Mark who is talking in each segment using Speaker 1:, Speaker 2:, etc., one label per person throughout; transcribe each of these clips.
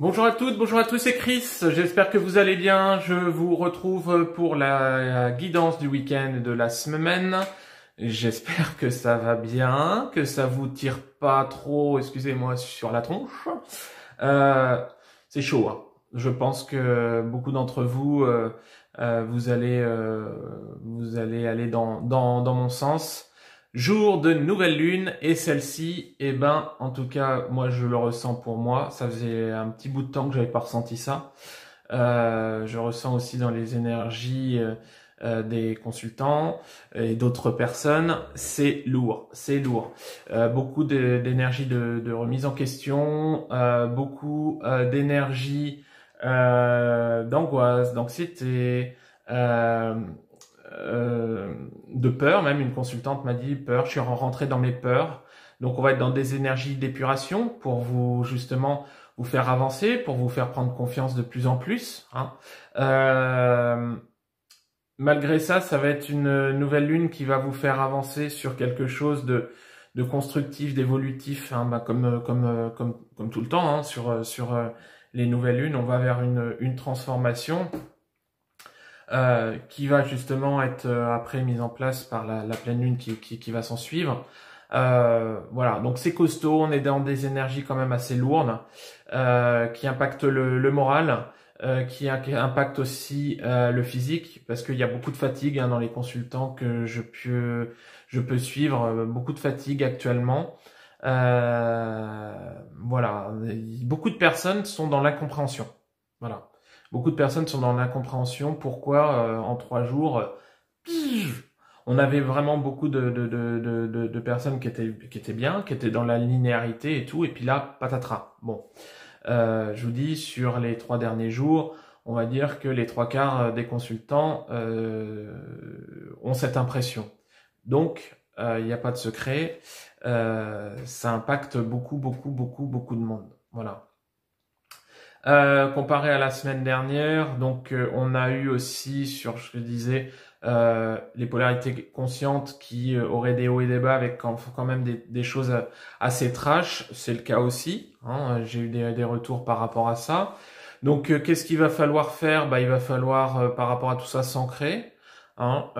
Speaker 1: Bonjour à toutes, bonjour à tous, c'est Chris, j'espère que vous allez bien, je vous retrouve pour la guidance du week-end de la semaine, j'espère que ça va bien, que ça vous tire pas trop, excusez-moi, sur la tronche, euh, c'est chaud, hein. je pense que beaucoup d'entre vous, euh, euh, vous, allez, vous allez aller dans, dans, dans mon sens, Jour de nouvelle lune et celle-ci, eh ben, en tout cas, moi je le ressens pour moi. Ça faisait un petit bout de temps que j'avais pas ressenti ça. Euh, je ressens aussi dans les énergies euh, euh des consultants et d'autres personnes, c'est lourd, c'est lourd. Euh, beaucoup d'énergie de, de, remise en question, euh, beaucoup d'énergie d'angoisse, d'anxiété, euh, euh, de peur. Même une consultante m'a dit peur, je suis rentré dans mes peurs. Donc on va être dans des énergies d'épuration pour vous justement vous faire avancer, pour vous faire prendre confiance de plus en plus. Hein. Euh, malgré ça, ça va être une nouvelle lune qui va vous faire avancer sur quelque chose de, constructif, d'évolutif, hein. bah, comme, comme, tout le temps, hein. sur, sur euh, les nouvelles lunes, on va vers une, une transformation. Euh, qui va justement être euh, après mise en place par la, la pleine lune qui, qui, qui va s'en suivre. Euh, voilà, donc c'est costaud, on est dans des énergies quand même assez lourdes euh, qui impactent le, le moral, qui, qui, impactent aussi le physique, parce qu'il y a beaucoup de fatigue hein, dans les consultants que je peux, je peux suivre, beaucoup de fatigue actuellement. voilà, beaucoup de personnes sont dans l'incompréhension. Voilà. Beaucoup de personnes sont dans l'incompréhension. Pourquoi euh, en trois jours, euh, on avait vraiment beaucoup de, de, de, personnes qui étaient, qui étaient bien, qui étaient dans la linéarité et tout. Et puis là, patatras. Bon, euh, je vous dis, sur les trois derniers jours, on va dire que les trois quarts des consultants ont cette impression. Donc, il n'y a pas de secret. ça impacte beaucoup, beaucoup, beaucoup, beaucoup de monde. Voilà. Euh, comparé à la semaine dernière. Donc euh, on a eu aussi sur je disais euh, les polarités conscientes qui auraient des hauts et des bas avec quand, même des, choses assez trash. C'est le cas aussi. Hein. J'ai eu des, retours par rapport à ça. Donc qu'est-ce qu'il va falloir faire Bah il va falloir par rapport à tout ça s'ancrer. Hein.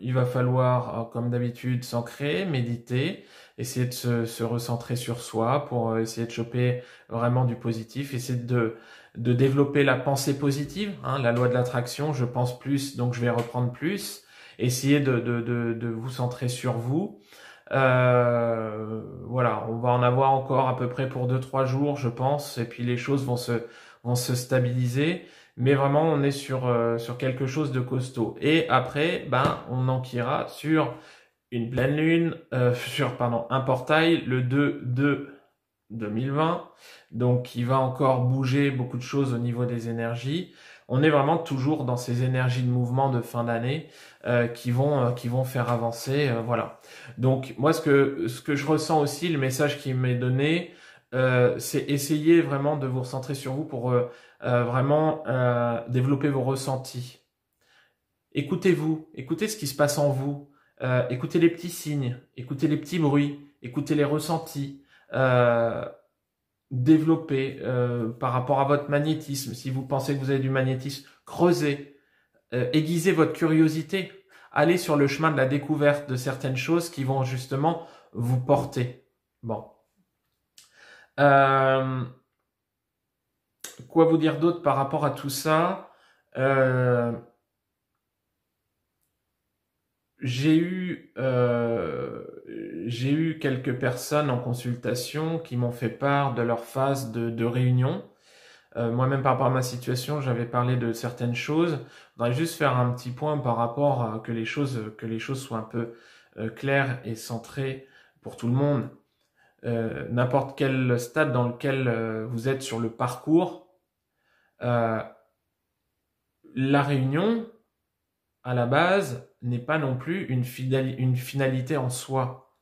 Speaker 1: il va falloir, comme d'habitude, s'ancrer, méditer, essayer de se, recentrer sur soi pour euh, essayer de choper vraiment du positif, essayer de, de développer la pensée positive, hein, la loi de l'attraction, je pense plus, donc je vais reprendre plus, essayer de, de, vous centrer sur vous. Euh, voilà, on va en avoir encore à peu près pour deux, trois jours, je pense, et puis les choses vont se, vont se stabiliser. Mais vraiment, on est sur, euh, sur quelque chose de costaud. Et après, ben, on enquira sur une pleine lune, euh, sur pardon, un portail, le 2-2 2020, donc il va encore bouger beaucoup de choses au niveau des énergies. On est vraiment toujours dans ces énergies de mouvement de fin d'année euh, qui vont euh, qui vont faire avancer, euh, voilà. Donc moi ce que ce que je ressens aussi, le message qui m'est donné, c'est essayer vraiment de vous recentrer sur vous pour vraiment développer vos ressentis. Écoutez-vous, écoutez ce qui se passe en vous, euh, écoutez les petits signes, écoutez les petits bruits, écoutez les ressentis, euh, développez euh, par rapport à votre magnétisme. Si vous pensez que vous avez du magnétisme, creusez, euh, aiguisez votre curiosité, allez sur le chemin de la découverte de certaines choses qui vont justement vous porter. Bon. quoi vous dire d'autre par rapport à tout ça j'ai eu euh, j'ai eu quelques personnes en consultation qui m'ont fait part de leur phase de, réunion. Euh, moi-même par rapport à ma situation, j'avais parlé de certaines choses. Je voudrais juste faire un petit point par rapport à que les choses que les choses soient un peu euh, claires et centrées pour tout le monde. Euh, n'importe quel stade dans lequel vous êtes sur le parcours, la réunion à la base n'est pas non plus une, une finalité en soi.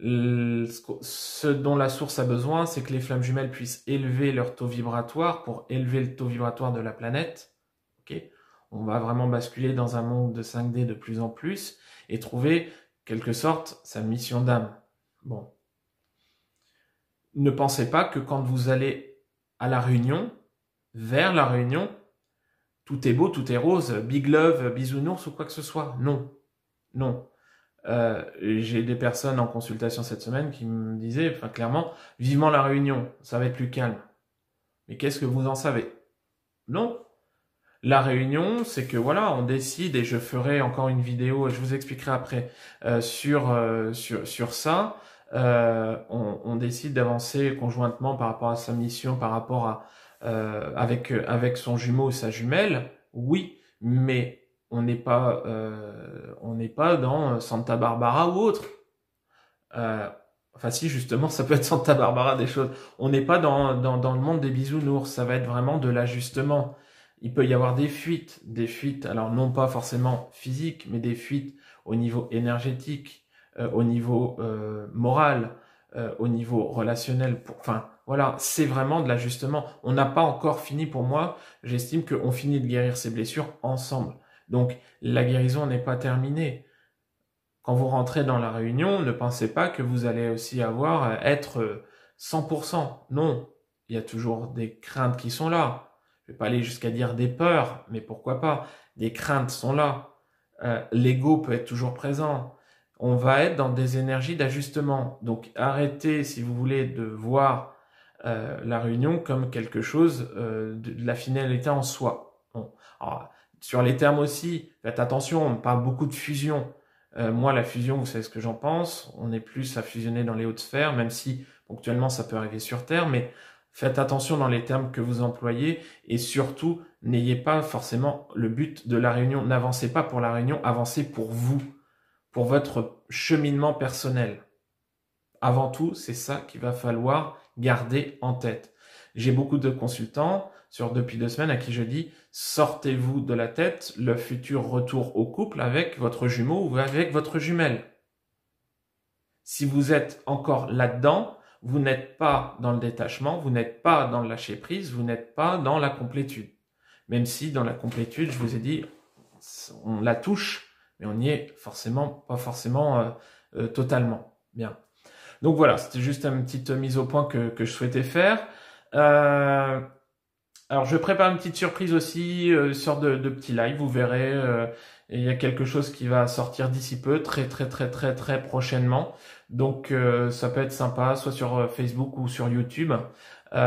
Speaker 1: Ce dont la source a besoin, c'est que les flammes jumelles puissent élever leur taux vibratoire pour élever le taux vibratoire de la planète. Okay On va vraiment basculer dans un monde de 5D de plus en plus et trouver, quelque sorte, sa mission d'âme. Bon. Ne pensez pas que quand vous allez à la réunion, vers la réunion, tout est beau, tout est rose, big love, bisounours ou quoi que ce soit. Non, non. Euh, J'ai des personnes en consultation cette semaine qui me disaient, clairement, vivement la réunion, ça va être plus calme. Mais qu'est-ce que vous en savez Non. La réunion, c'est que voilà, on décide et je ferai encore une vidéo, je vous expliquerai après euh, sur, euh, sur sur ça. Euh, on décide d'avancer conjointement par rapport à sa mission, par rapport à, euh, avec, euh, avec son jumeau ou sa jumelle, oui, mais on n'est pas, euh, on n'est pas dans euh, Santa Barbara ou autre. Euh, enfin si justement ça peut être Santa Barbara des choses. On n'est pas dans, dans, dans, le monde des bisounours, ça va être vraiment de l'ajustement. Il peut y avoir des fuites, des fuites, alors non pas forcément physiques, mais des fuites au niveau énergétique, euh, au niveau euh, moral, au niveau relationnel, pour, enfin voilà, c'est vraiment de l'ajustement. On n'a pas encore fini pour moi. J'estime qu'on finit de guérir ces blessures ensemble. Donc la guérison n'est pas terminée. Quand vous rentrez dans la réunion, ne pensez pas que vous allez aussi avoir être 100%. Euh, non, il y a toujours des craintes qui sont là. Je vais pas aller jusqu'à dire des peurs, mais pourquoi pas Des craintes sont là. Euh, L'ego peut être toujours présent. On va être dans des énergies d'ajustement. Donc arrêtez, si vous voulez, de voir euh, la réunion comme quelque chose euh, de, de, la finalité en soi. sur les termes aussi, faites attention, on parle beaucoup de fusion. Euh, moi, la fusion, vous savez ce que j'en pense. On est plus à fusionner dans les hautes sphères, même si ponctuellement ça peut arriver sur Terre, mais faites attention dans les termes que vous employez et surtout n'ayez pas forcément le but de la réunion. N'avancez pas pour la réunion, avancez pour vous, pour votre cheminement personnel. Avant tout, c'est ça qu'il va falloir garder en tête. J'ai beaucoup de consultants sur depuis deux semaines à qui je dis sortez-vous de la tête le futur retour au couple avec votre jumeau ou avec votre jumelle. Si vous êtes encore là-dedans, vous n'êtes pas dans le détachement, vous n'êtes pas dans le lâcher prise, vous n'êtes pas dans la complétude. Même si dans la complétude, je vous ai dit, on la touche, mais on n'y est forcément pas forcément euh, euh, totalement. Bien. Donc voilà, c'était juste une petite mise au point que, que je souhaitais faire. Euh, alors je prépare une petite surprise aussi, euh, une sorte de, de petit live, vous verrez. Euh, il y a quelque chose qui va sortir d'ici peu, très très très très très prochainement. Donc ça peut être sympa, soit sur Facebook ou sur YouTube, mais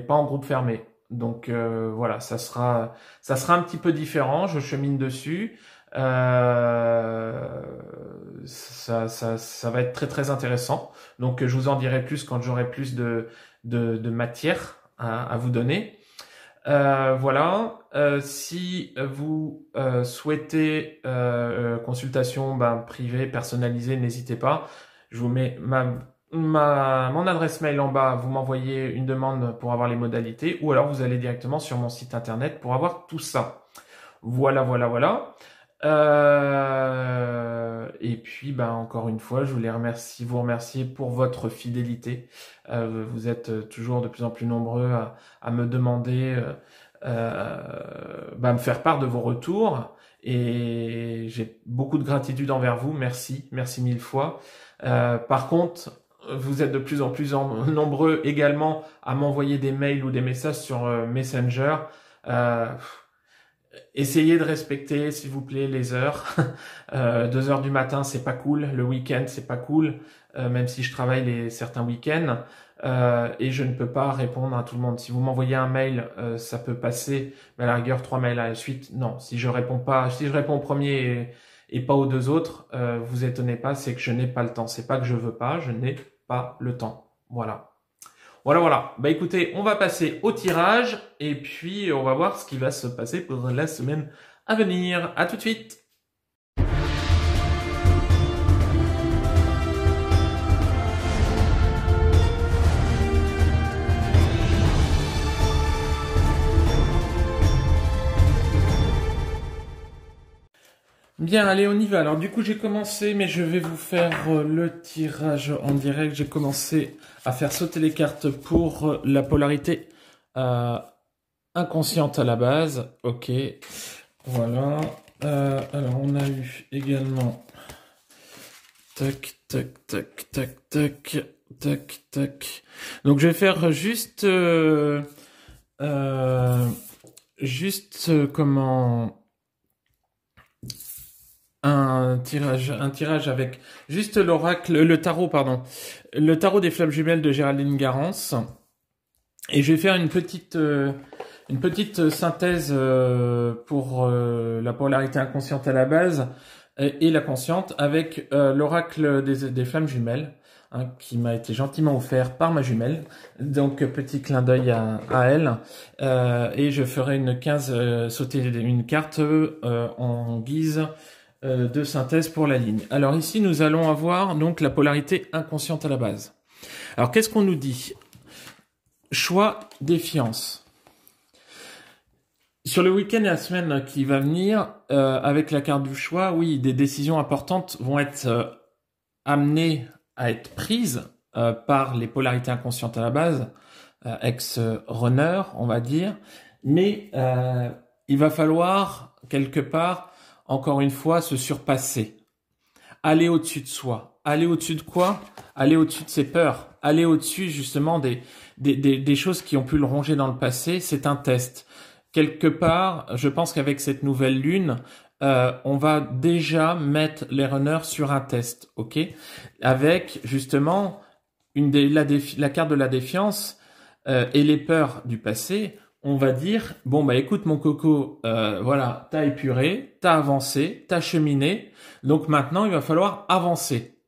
Speaker 1: pas en groupe fermé. Donc voilà, ça sera ça sera un petit peu différent. Je chemine dessus. Euh, ça, ça, va être très très intéressant. Donc je vous en dirai plus quand j'aurai plus de, matière à, vous donner. Euh, voilà. Euh, si vous souhaitez consultation ben, privée, personnalisée, n'hésitez pas. Je vous mets ma, mon adresse mail en bas. Vous m'envoyez une demande pour avoir les modalités ou alors vous allez directement sur mon site internet pour avoir tout ça. Voilà, voilà, voilà. Euh, et puis, bah, encore une fois, je voulais vous remercier pour votre fidélité. Euh, vous êtes euh, toujours de plus en plus nombreux à, me demander, euh, bah, me faire part de vos retours. Et j'ai beaucoup de gratitude envers vous. Merci, merci mille fois. par contre, vous êtes de plus en plus nombreux également à m'envoyer des mails ou des messages sur Messenger essayez de respecter, s'il vous plaît, les heures. Euh, deux heures du matin, c'est pas cool. Le week-end, c'est pas cool, euh, même si je travaille les certains week-ends. Euh, et je ne peux pas répondre à tout le monde. Si vous m'envoyez un mail, euh, ça peut passer, mais à la rigueur, trois mails à la suite, non. Si je réponds pas, si je réponds au premier et, et pas aux deux autres, vous étonnez pas, c'est que je n'ai pas le temps. C'est pas que je veux pas, je n'ai pas le temps. Voilà. Voilà, voilà. Bah écoutez, on va passer au tirage et puis on va voir ce qui va se passer pour la semaine à venir. À tout de suite Bien, allez, on y va. Alors, du coup, j'ai commencé, mais je vais vous faire euh, le tirage en direct. J'ai commencé à faire sauter les cartes pour euh, la polarité euh, inconsciente à la base. Ok, voilà. alors, on a eu également... Tac, tac, tac, tac, tac, tac, tac. Donc, je vais faire juste... juste comment un tirage, un tirage avec juste l'oracle, le tarot, pardon, le tarot des flammes jumelles de Géraldine Garance. Et je vais faire une petite, euh, une petite synthèse euh, pour euh, la polarité inconsciente à la base et, la consciente avec l'oracle des, flammes jumelles hein, qui m'a été gentiment offert par ma jumelle. Donc petit clin d'œil à, à, elle. et je ferai une 15 sauter une carte en guise euh, de synthèse pour la ligne. Alors ici, nous allons avoir donc la polarité inconsciente à la base. Alors qu'est-ce qu'on nous dit Choix défiance. Sur le week-end et la semaine qui va venir, euh, avec la carte du choix, oui, des décisions importantes vont être euh, amenées à être prises par les polarités inconscientes à la base, ex-runner, on va dire. Mais il va falloir, quelque part, encore une fois, se surpasser. Aller au-dessus de soi. Aller au-dessus de quoi Aller au-dessus de ses peurs. Aller au-dessus justement des, des, choses qui ont pu le ronger dans le passé. C'est un test. Quelque part, je pense qu'avec cette nouvelle lune, euh, on va déjà mettre les runners sur un test, ok Avec justement une des, la, carte de la défiance euh, et les peurs du passé, on va dire bon bah écoute mon coco, euh, voilà, t'as épuré, t'as avancé, t'as cheminé, donc maintenant il va falloir avancer.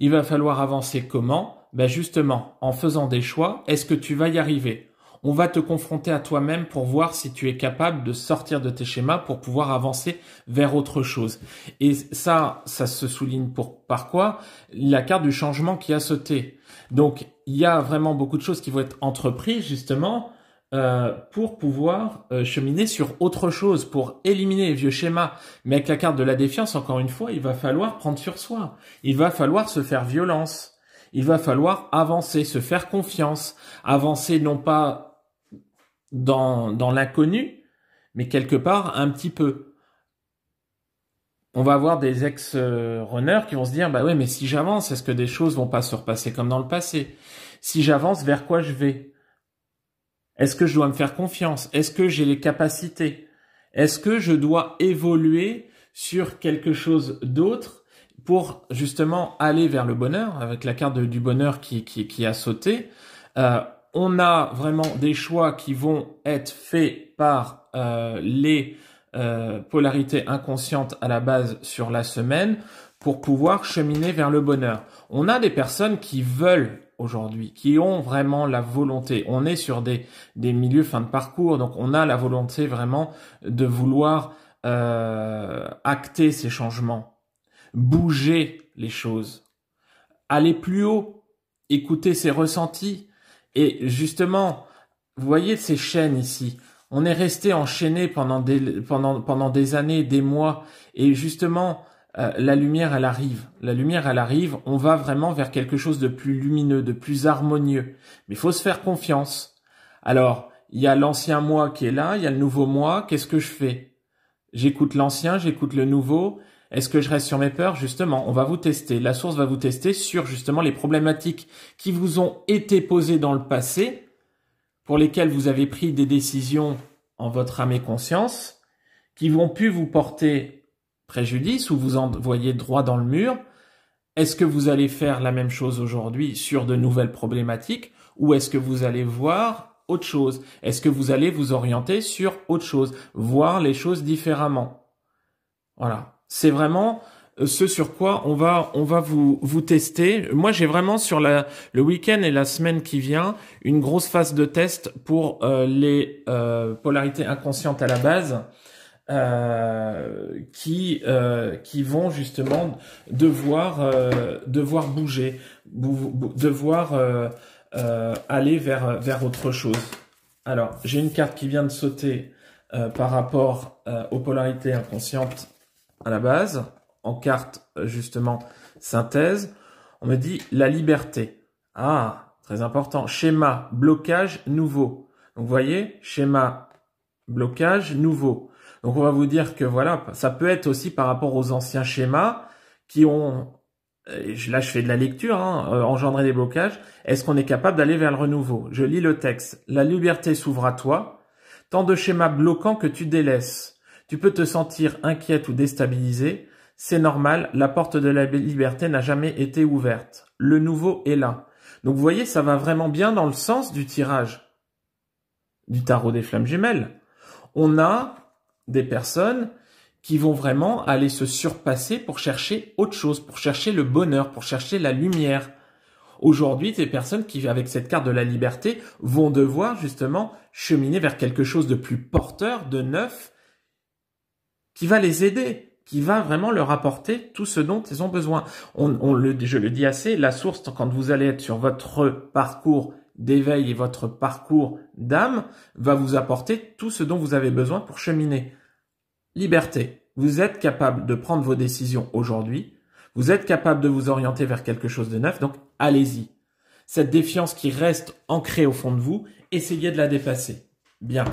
Speaker 1: Il va falloir avancer comment bah justement en faisant des choix. Est-ce que tu vas y arriver On va te confronter à toi-même pour voir si tu es capable de sortir de tes schémas pour pouvoir avancer vers autre chose. Et ça, ça se souligne pour par quoi La carte du changement qui a sauté. Donc il y a vraiment beaucoup de choses qui vont être entreprises justement euh, pour pouvoir euh, cheminer sur autre chose, pour éliminer les vieux schémas. Mais avec la carte de la défiance, encore une fois, il va falloir prendre sur soi. Il va falloir se faire violence. Il va falloir avancer, se faire confiance, avancer non pas dans, dans l'inconnu, mais quelque part un petit peu. On va avoir des ex-runners qui vont se dire, bah ouais, mais si j'avance, est-ce que des choses vont pas se repasser comme dans le passé Si j'avance, vers quoi je vais est-ce que je dois me faire confiance Est-ce que j'ai les capacités Est-ce que je dois évoluer sur quelque chose d'autre pour justement aller vers le bonheur avec la carte du bonheur qui, a sauté euh, On a vraiment des choix qui vont être faits par euh, les euh, polarités inconscientes à la base sur la semaine pour pouvoir cheminer vers le bonheur. On a des personnes qui veulent aujourd'hui, qui ont vraiment la volonté. On est sur des, des milieux fin de parcours, donc on a la volonté vraiment de vouloir euh, acter ces changements, bouger les choses, aller plus haut, écouter ses ressentis. Et justement, vous voyez ces chaînes ici. On est resté enchaîné pendant des, pendant, pendant des années, des mois. Et justement, euh, la lumière, elle arrive. La lumière, elle arrive. On va vraiment vers quelque chose de plus lumineux, de plus harmonieux. Mais il faut se faire confiance. Alors, il y a l'ancien moi qui est là, il y a le nouveau moi. Qu'est-ce que je fais J'écoute l'ancien, j'écoute le nouveau. Est-ce que je reste sur mes peurs Justement, on va vous tester. La source va vous tester sur justement les problématiques qui vous ont été posées dans le passé, pour lesquelles vous avez pris des décisions en votre âme et conscience, qui vont pu vous porter préjudice ou vous envoyez droit dans le mur Est-ce que vous allez faire la même chose aujourd'hui sur de nouvelles problématiques ou est-ce que vous allez voir autre chose Est-ce que vous allez vous orienter sur autre chose Voir les choses différemment Voilà. C'est vraiment euh, ce sur quoi on va on va vous vous tester. Moi, j'ai vraiment sur la le week-end et la semaine qui vient une grosse phase de test pour euh, les euh, polarités inconscientes à la base euh, qui euh, qui vont justement devoir euh, devoir bouger, devoir aller vers vers autre chose. Alors j'ai une carte qui vient de sauter par rapport aux polarités inconscientes à la base en carte justement synthèse. On me dit la liberté. Ah très important. Schéma blocage nouveau. Donc vous voyez schéma blocage nouveau donc on va vous dire que voilà, ça peut être aussi par rapport aux anciens schémas qui ont, là je fais de la lecture, hein, euh, engendré des blocages. Est-ce qu'on est capable d'aller vers le renouveau Je lis le texte. La liberté s'ouvre à toi. Tant de schémas bloquants que tu délaisses. Tu peux te sentir inquiète ou déstabilisée. C'est normal, la porte de la liberté n'a jamais été ouverte. Le nouveau est là. Donc vous voyez, ça va vraiment bien dans le sens du tirage du tarot des flammes jumelles. On a des personnes qui vont vraiment aller se surpasser pour chercher autre chose, pour chercher le bonheur, pour chercher la lumière. Aujourd'hui, ces personnes qui, avec cette carte de la liberté, vont devoir justement cheminer vers quelque chose de plus porteur, de neuf, qui va les aider, qui va vraiment leur apporter tout ce dont ils ont besoin. On, le, je le dis assez, la source, quand vous allez être sur votre parcours d'éveil et votre parcours d'âme va vous apporter tout ce dont vous avez besoin pour cheminer. Liberté. Vous êtes capable de prendre vos décisions aujourd'hui. Vous êtes capable de vous orienter vers quelque chose de neuf. Donc, allez-y. Cette défiance qui reste ancrée au fond de vous, essayez de la dépasser. Bien.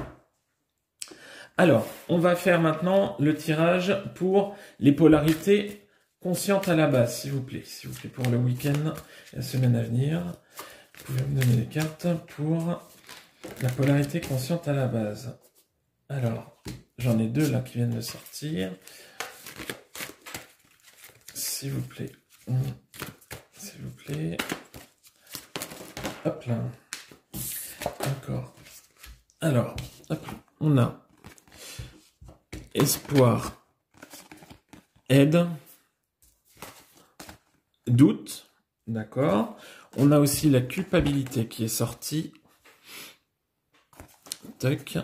Speaker 1: Alors, on va faire maintenant le tirage pour les polarités conscientes à la base, s'il vous plaît. S'il vous plaît, pour le week-end, la semaine à venir. Je vais me donner les cartes pour la polarité consciente à la base. Alors, j'en ai deux là qui viennent de sortir. S'il vous plaît. S'il vous plaît. Hop là. D'accord. Alors, hop, on a espoir, aide, doute, d'accord. On a aussi la culpabilité qui est sortie. Tac.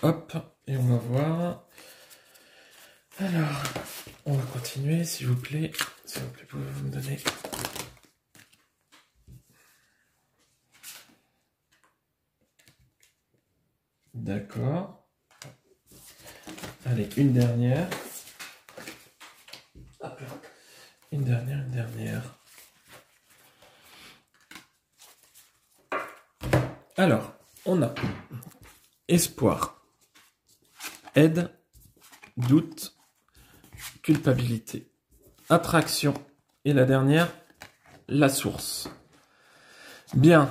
Speaker 1: Hop. Et on va voir. Alors, on va continuer, s'il vous plaît. S'il vous plaît, pouvez-vous me donner D'accord. Allez, une dernière. Une dernière, une dernière. Alors, on a espoir, aide, doute, culpabilité, attraction et la dernière, la source. Bien,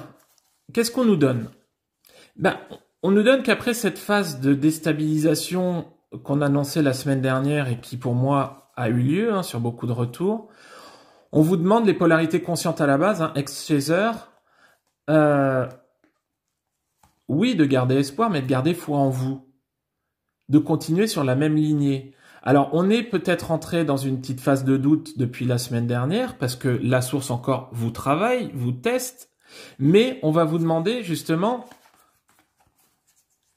Speaker 1: qu'est-ce qu'on nous donne ben, On nous donne qu'après cette phase de déstabilisation qu'on annonçait la semaine dernière et qui pour moi a eu lieu hein, sur beaucoup de retours, on vous demande les polarités conscientes à la base, hein, ex-chaser, oui, de garder espoir, mais de garder foi en vous. De continuer sur la même lignée. Alors, on est peut-être entré dans une petite phase de doute depuis la semaine dernière, parce que la source encore vous travaille, vous teste, mais on va vous demander justement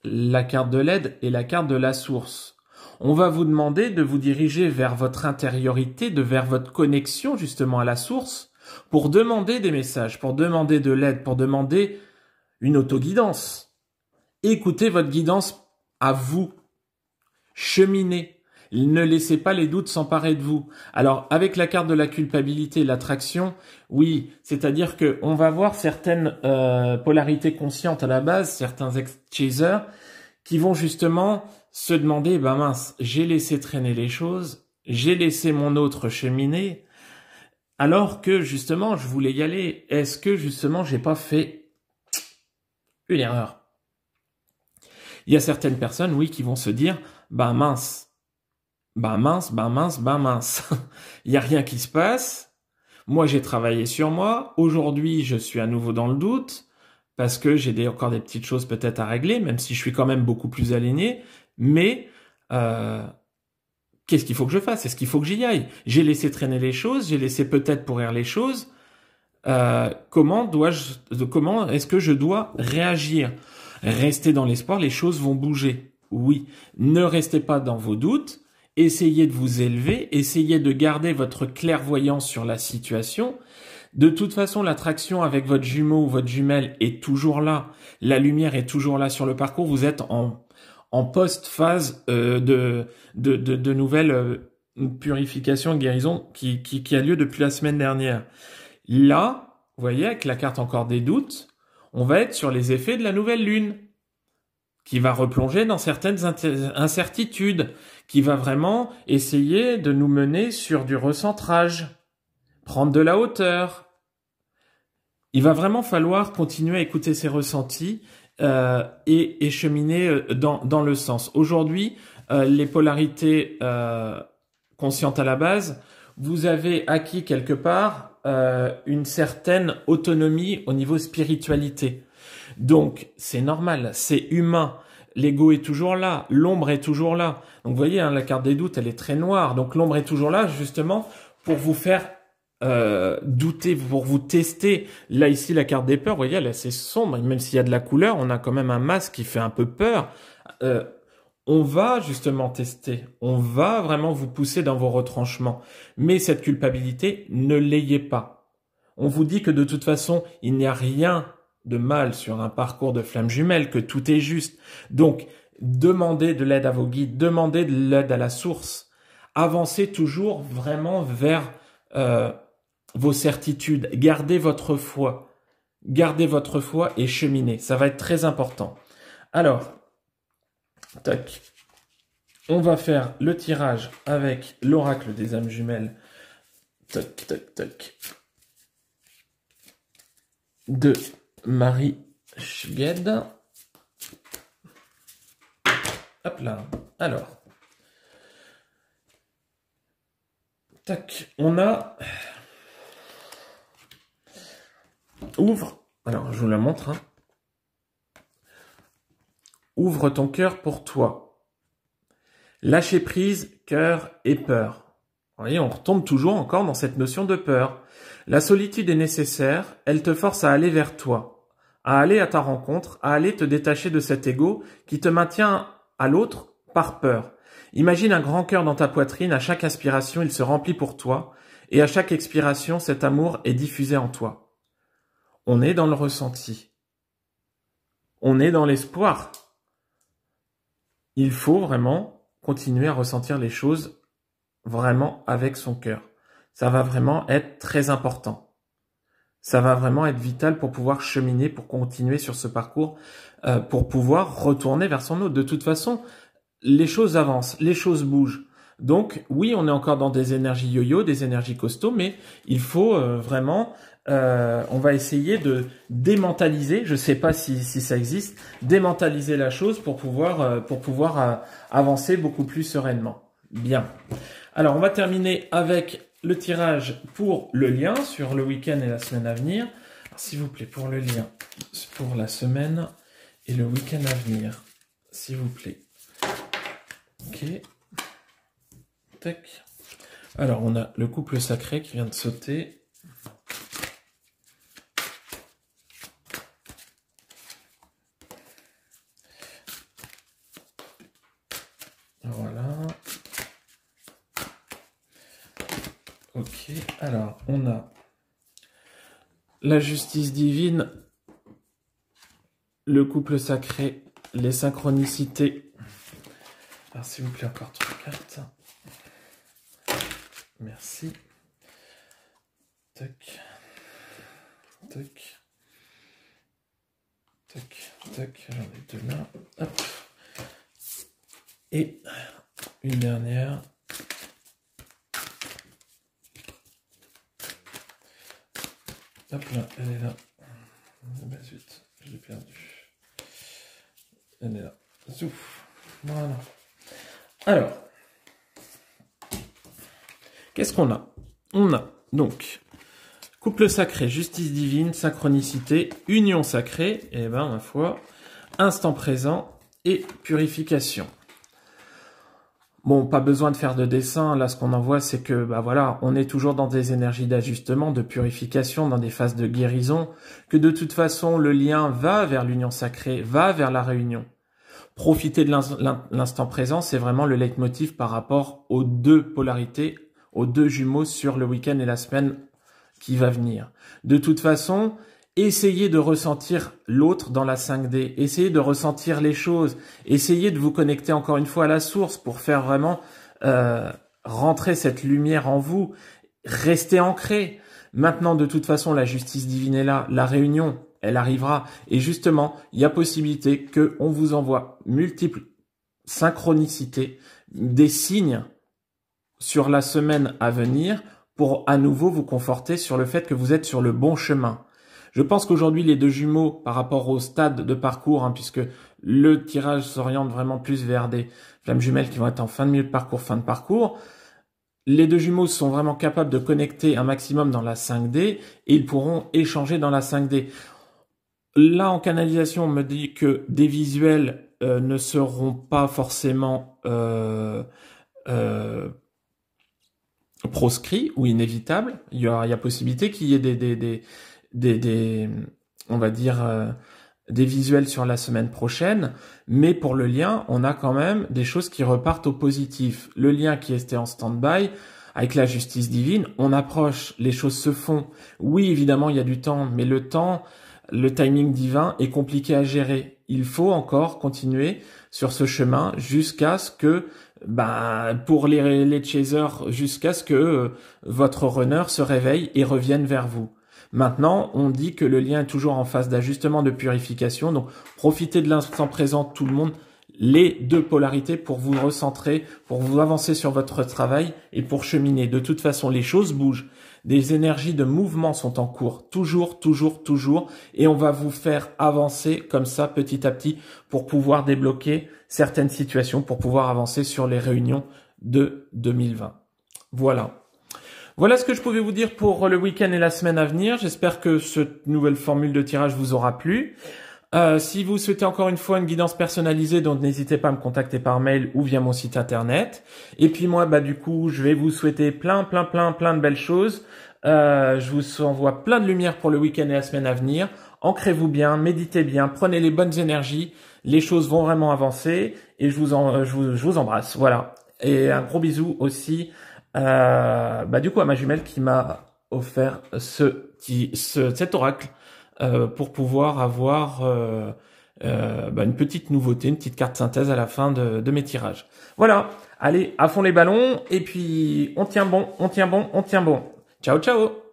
Speaker 1: la carte de l'aide et la carte de la source. On va vous demander de vous diriger vers votre intériorité, de vers votre connexion justement à la source, pour demander des messages, pour demander de l'aide, pour demander une autoguidance. Écoutez votre guidance à vous. Cheminez. Ne laissez pas les doutes s'emparer de vous. Alors, avec la carte de la culpabilité l'attraction, oui, c'est-à-dire que on va voir certaines euh, polarités conscientes à la base, certains ex qui vont justement se demander, ben mince, j'ai laissé traîner les choses, j'ai laissé mon autre cheminer, alors que justement, je voulais y aller. Est-ce que justement, j'ai pas fait une erreur. Il y a certaines personnes, oui, qui vont se dire, bah mince, ben mince, ben mince, ben mince. Il n'y a rien qui se passe. Moi, j'ai travaillé sur moi. Aujourd'hui, je suis à nouveau dans le doute parce que j'ai encore des petites choses peut-être à régler, même si je suis quand même beaucoup plus aligné. Mais euh, qu'est-ce qu'il faut que je fasse Est-ce qu'il faut que j'y aille J'ai laissé traîner les choses, j'ai laissé peut-être pourrir les choses. Euh, comment dois-je, comment est-ce que je dois réagir Restez dans l'espoir, les choses vont bouger. Oui, ne restez pas dans vos doutes. Essayez de vous élever, essayez de garder votre clairvoyance sur la situation. De toute façon, l'attraction avec votre jumeau ou votre jumelle est toujours là. La lumière est toujours là sur le parcours. Vous êtes en, en post-phase euh, de, de, de, de, nouvelles euh, purifications, qui, qui, qui a lieu depuis la semaine dernière. Là, vous voyez, avec la carte encore des doutes, on va être sur les effets de la nouvelle lune, qui va replonger dans certaines incertitudes, qui va vraiment essayer de nous mener sur du recentrage, prendre de la hauteur. Il va vraiment falloir continuer à écouter ses ressentis euh, et, et, cheminer euh, dans, le sens. Aujourd'hui, euh, les polarités conscientes à la base, vous avez acquis quelque part euh, une certaine autonomie au niveau spiritualité. Donc c'est normal, c'est humain. L'ego est toujours là, l'ombre est toujours là. Donc vous voyez, hein, la carte des doutes, elle est très noire. Donc l'ombre est toujours là justement pour vous faire euh, douter, pour vous tester. Là ici, la carte des peurs, vous voyez, elle est assez sombre. Même s'il y a de la couleur, on a quand même un masque qui fait un peu peur. Euh, on va justement tester, on va vraiment vous pousser dans vos retranchements. Mais cette culpabilité, ne l'ayez pas. On vous dit que de toute façon, il n'y a rien de mal sur un parcours de flammes jumelles, que tout est juste. Donc, demandez de l'aide à vos guides, demandez de l'aide à la source. Avancez toujours vraiment vers euh, vos certitudes, gardez votre foi, gardez votre foi et cheminez. Ça va être très important. Alors, Tac. On va faire le tirage avec l'oracle des âmes jumelles. Tac, tac, tac. De Marie Schged. Hop là. Alors. Tac. On a. Ouvre. Alors, je vous la montre. Hein. Ouvre ton cœur pour toi. Lâcher prise, cœur et peur. Vous voyez, on retombe toujours encore dans cette notion de peur. La solitude est nécessaire, elle te force à aller vers toi, à aller à ta rencontre, à aller te détacher de cet ego qui te maintient à l'autre par peur. Imagine un grand cœur dans ta poitrine, à chaque aspiration il se remplit pour toi, et à chaque expiration cet amour est diffusé en toi. On est dans le ressenti. On est dans l'espoir, il faut vraiment continuer à ressentir les choses vraiment avec son cœur. Ça va vraiment être très important. Ça va vraiment être vital pour pouvoir cheminer, pour continuer sur ce parcours, euh, pour pouvoir retourner vers son autre. De toute façon, les choses avancent, les choses bougent. Donc oui, on est encore dans des énergies yo-yo, des énergies costauds, mais il faut euh, vraiment euh, on va essayer de démentaliser, je ne sais pas si, ça existe, démentaliser la chose pour pouvoir, euh, pour pouvoir euh, avancer beaucoup plus sereinement. Bien. Alors on va terminer avec le tirage pour le lien sur le week-end et la semaine à venir. S'il vous plaît, pour le lien, pour la semaine et le week-end à venir. S'il vous plaît. Ok. Tac. Alors on a le couple sacré qui vient de sauter. Voilà. Ok, alors on a la justice divine, le couple sacré, les synchronicités. Alors s'il vous plaît, encore trois cartes. Merci. Tac. Tac. Tac. Tac. J'en ai deux là. Hop. Et une dernière. Hop là, elle est là. Ben zut, je l'ai perdu. Elle est là. Zouf. Voilà. Alors, qu'est-ce qu'on a On a donc couple sacré, justice divine, synchronicité, union sacrée, et ben ma foi, instant présent et purification. Bon, pas besoin de faire de dessin. Là, ce qu'on en voit, c'est que, bah voilà, on est toujours dans des énergies d'ajustement, de purification, dans des phases de guérison, que de toute façon, le lien va vers l'union sacrée, va vers la réunion. Profiter de l'instant présent, c'est vraiment le leitmotiv par rapport aux deux polarités, aux deux jumeaux sur le week-end et la semaine qui va venir. De toute façon, essayez de ressentir l'autre dans la 5D, essayez de ressentir les choses, essayez de vous connecter encore une fois à la source pour faire vraiment euh, rentrer cette lumière en vous, restez ancré. Maintenant, de toute façon, la justice divine est là, la réunion, elle arrivera. Et justement, il y a possibilité que vous envoie multiples synchronicités, des signes sur la semaine à venir pour à nouveau vous conforter sur le fait que vous êtes sur le bon chemin. Je pense qu'aujourd'hui, les deux jumeaux, par rapport au stade de parcours, hein, puisque le tirage s'oriente vraiment plus vers des flammes jumelles qui vont être en fin de milieu de parcours, fin de parcours, les deux jumeaux sont vraiment capables de connecter un maximum dans la 5D et ils pourront échanger dans la 5D. Là, en canalisation, on me dit que des visuels euh, ne seront pas forcément euh, euh, proscrits ou inévitables. Il y a, possibilité qu'il y ait des, des, des, on va dire euh, des visuels sur la semaine prochaine, mais pour le lien, on a quand même des choses qui repartent au positif. Le lien qui était en stand-by, avec la justice divine, on approche, les choses se font. Oui, évidemment, il y a du temps, mais le temps, le timing divin est compliqué à gérer. Il faut encore continuer sur ce chemin jusqu'à ce que, bah, pour les, les chasers, jusqu'à ce que euh, votre runner se réveille et revienne vers vous. Maintenant, on dit que le lien est toujours en phase d'ajustement, de purification. Donc, profitez de l'instant présent, tout le monde, les deux polarités pour vous recentrer, pour vous avancer sur votre travail et pour cheminer. De toute façon, les choses bougent. Des énergies de mouvement sont en cours, toujours, toujours, toujours, et on va vous faire avancer comme ça petit à petit pour pouvoir débloquer certaines situations, pour pouvoir avancer sur les réunions de 2020. Voilà. Voilà ce que je pouvais vous dire pour le week-end et la semaine à venir. J'espère que cette nouvelle formule de tirage vous aura plu. Euh, si vous souhaitez encore une fois une guidance personnalisée, donc n'hésitez pas à me contacter par mail ou via mon site internet. Et puis moi, bah du coup, je vais vous souhaiter plein, plein, plein, plein de belles choses. Euh, je vous envoie plein de lumière pour le week-end et la semaine à venir. Ancrez-vous bien, méditez bien, prenez les bonnes énergies. Les choses vont vraiment avancer et je vous, je vous, je vous embrasse. Voilà. Et un gros bisou aussi euh, bah du coup à ma jumelle qui m'a offert ce, ce, cet oracle euh, pour pouvoir avoir euh, bah, une petite nouveauté, une petite carte synthèse à la fin de, de mes tirages. Voilà, allez à fond les ballons et puis on tient bon, on tient bon, on tient bon. Ciao ciao